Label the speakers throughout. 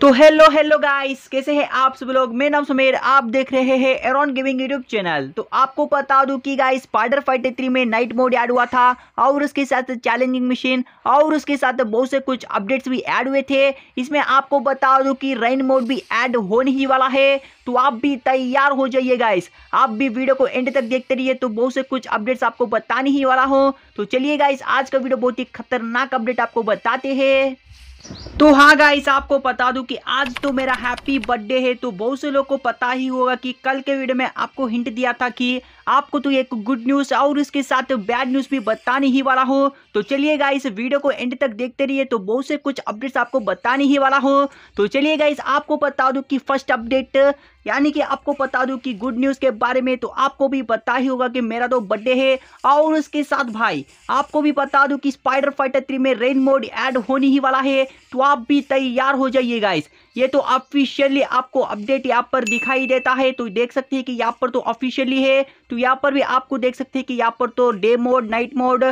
Speaker 1: तो hello hello guys कैसे हैं आप सब लोग मैं नाम सुमेर आप देख रहे हैं एरॉन गेमिंग यूट्यूब चैनल तो आपको बता दूं कि गाइस पार्डर फाइटर थ्री में नाइट मोड ऐड हुआ था और उसके साथ चैलेंजिंग मशीन और उसके साथ बहुत से कुछ अपडेट्स भी ऐड हुए थे इसमें आपको बता दूं कि रेन मोड भी ऐड होने ही वाला है तो आप भी तैयार हो जाइए गाइस आप भी वीडियो को एंड तक देखते रहिए तो बहुत से कुछ अपडेट्स आपको बताने ही वाला हो तो चलिए गाइस आज का वीडियो बहुत ही खतरनाक अपडेट आपको बताते हैं तो हाँ गाइस आपको बता दूं कि आज तो मेरा हैप्पी बर्थडे है तो बहुत से लोग को पता ही होगा कि कल के वीडियो में आपको हिंट दिया था कि आपको तो एक गुड न्यूज़ और उसके साथ बैड न्यूज़ भी बताने ही वाला हो तो चलिए गाइस वीडियो को एंड तक देखते रहिए तो बहुत से कुछ अपडेट्स आपको बताने ही वाला हो तो चलिए गाइस आपको बता दू कि फर्स्ट अपडेट यानी कि आपको बता दू कि गुड न्यूज़ के बारे में तो आपको भी पता ही होगा कि मेरा तो बर्थडे है और उसके साथ भाई आपको भी बता दू कि स्पाइडर फाइटर थ्री में रेन मोड ऐड होने ही वाला है तो आप भी तैयार हो जाइए गाइस ये तो ऑफिशियली आपको अपडेट यहाँ पर दिखाई देता है तो देख सकते हैं कि यहाँ पर तो ऑफिशियली है तो यहाँ पर भी आपको देख सकते हैं कि यहाँ पर तो डे मोड नाइट मोड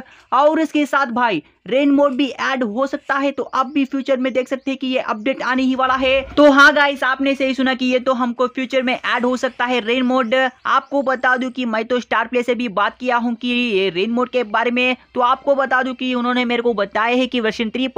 Speaker 1: और इसके साथ भाई रेन मोड भी ऐड हो सकता है तो आप भी फ्यूचर में देख सकते हैं कि ये अपडेट आने ही वाला है तो हाँ गाइस आपने सही सुना कि ये तो हमको फ्यूचर में ऐड हो सकता है रेन मोड आपको बता दूं कि मैं तो स्टार प्ले से भी बात किया हूँ कि ये रेन मोड के बारे में तो आपको बता दूं कि उन्होंने मेरे को बताया है कि वर्षन थ्री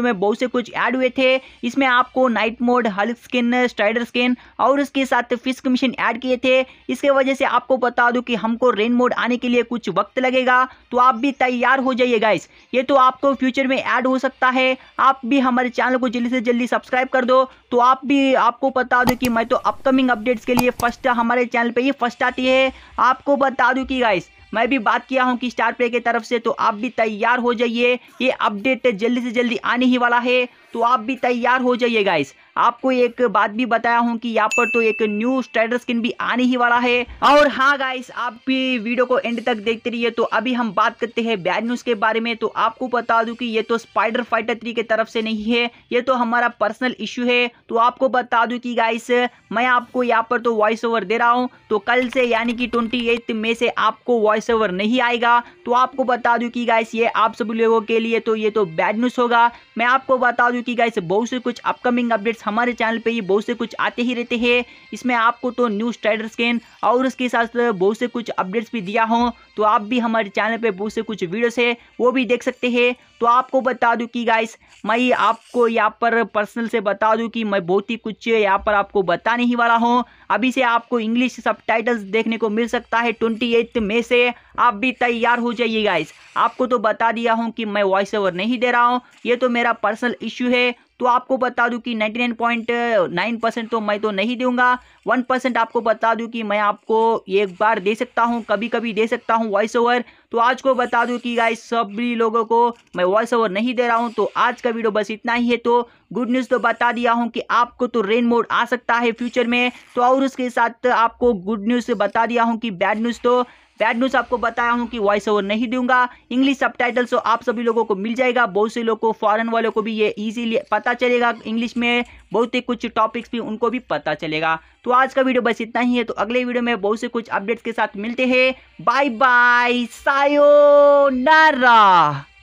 Speaker 1: में बहुत से कुछ ऐड हुए थे इसमें आपको night mode Hulk skin Strider skin और उसके साथ फिस्क मशीन ऐड किए थे इसके वजह से आपको बता दू कि हमको रेन मोड आने के लिए कुछ वक्त लगेगा तो आप भी तैयार हो जाइए गाइस गाइस ये तो आपको फ्यूचर में ऐड हो सकता है आप भी हमारे चैनल को जल्दी से जल्दी सब्सक्राइब कर दो तो आप भी आपको बता दूं कि मैं तो अपकमिंग अपडेट्स के लिए फर्स्ट हमारे चैनल पे ही फर्स्ट आती है आपको बता दूं कि गाइस मैं भी बात किया हूं कि स्टार प्ले की तरफ से तो आप भी तैयार हो जाइए ये अपडेट जल्दी से जल्दी आने ही वाला है तो आप भी तैयार हो जाइए गाइस आपको एक बात भी बताया हूँ कि यहाँ पर तो एक न्यू स्टाइडर स्किन भी आने ही वाला है और हाँ गाइस आप भी वीडियो को एंड तक देखते रहिए तो अभी हम बात करते हैं बैड न्यूज के बारे में तो आपको बता दू की ये तो स्पाइडर फाइटर थ्री के तरफ से नहीं है ये तो हमारा पर्सनल इश्यू है तो आपको बता दू की गाइस मैं आपको यहाँ पर तो वॉइस ओवर दे रहा हूँ तो कल से यानी कि ट्वेंटी मई से आपको वॉइस ओवर नहीं आएगा तो आपको बता दू की गाइस ये आप सभी लोगों के लिए तो ये तो बैड न्यूज होगा मैं आपको बता दू की गाइस बहुत से कुछ अपकमिंग अपडेट्स हमारे चैनल पे ये बहुत से कुछ आते ही रहते हैं इसमें आपको तो न्यूज़ ट्रेडर स्कैन और उसके साथ बहुत से कुछ अपडेट्स भी दिया हूँ तो आप भी हमारे चैनल पे बहुत से कुछ वीडियोस है वो भी देख सकते हैं तो आपको बता दूं कि गाइस मैं आपको यहाँ पर पर्सनल से बता दूं कि मैं बहुत ही कुछ यहाँ पर आपको बताने ही वाला हूँ अभी से आपको इंग्लिश सब देखने को मिल सकता है ट्वेंटी मई से आप भी तैयार हो जाइए गाइस आपको तो बता दिया हूँ कि मैं वॉइस ओवर नहीं दे रहा हूँ ये तो मेरा पर्सनल इश्यू है तो आपको बता दूं कि 99.9 परसेंट तो मैं तो नहीं दूंगा 1 परसेंट आपको बता दूं कि मैं आपको एक बार दे सकता हूं कभी कभी दे सकता हूं हूँ वॉइस ओवर तो आज को बता दूँ कि गाइस सभी लोगों को मैं वॉइस ओवर नहीं दे रहा हूँ तो आज का वीडियो बस इतना ही है तो गुड न्यूज़ तो बता दिया हूँ कि आपको तो रेन मोड आ सकता है फ्यूचर में तो और उसके साथ आपको गुड न्यूज़ बता दिया हूँ कि बैड न्यूज़ तो बैड न्यूज़ आपको बताया हूँ कि वॉइस ओवर नहीं दूंगा इंग्लिश सब टाइटल्स आप सभी लोगों को मिल जाएगा बहुत से लोग को फॉरन वालों को भी ये ईजिली पता चलेगा इंग्लिश में बहुत ही कुछ टॉपिक्स भी उनको भी पता चलेगा तो आज का वीडियो बस इतना ही है तो अगले वीडियो में बहुत से कुछ अपडेट्स के साथ मिलते हैं बाय बाय सायो नारा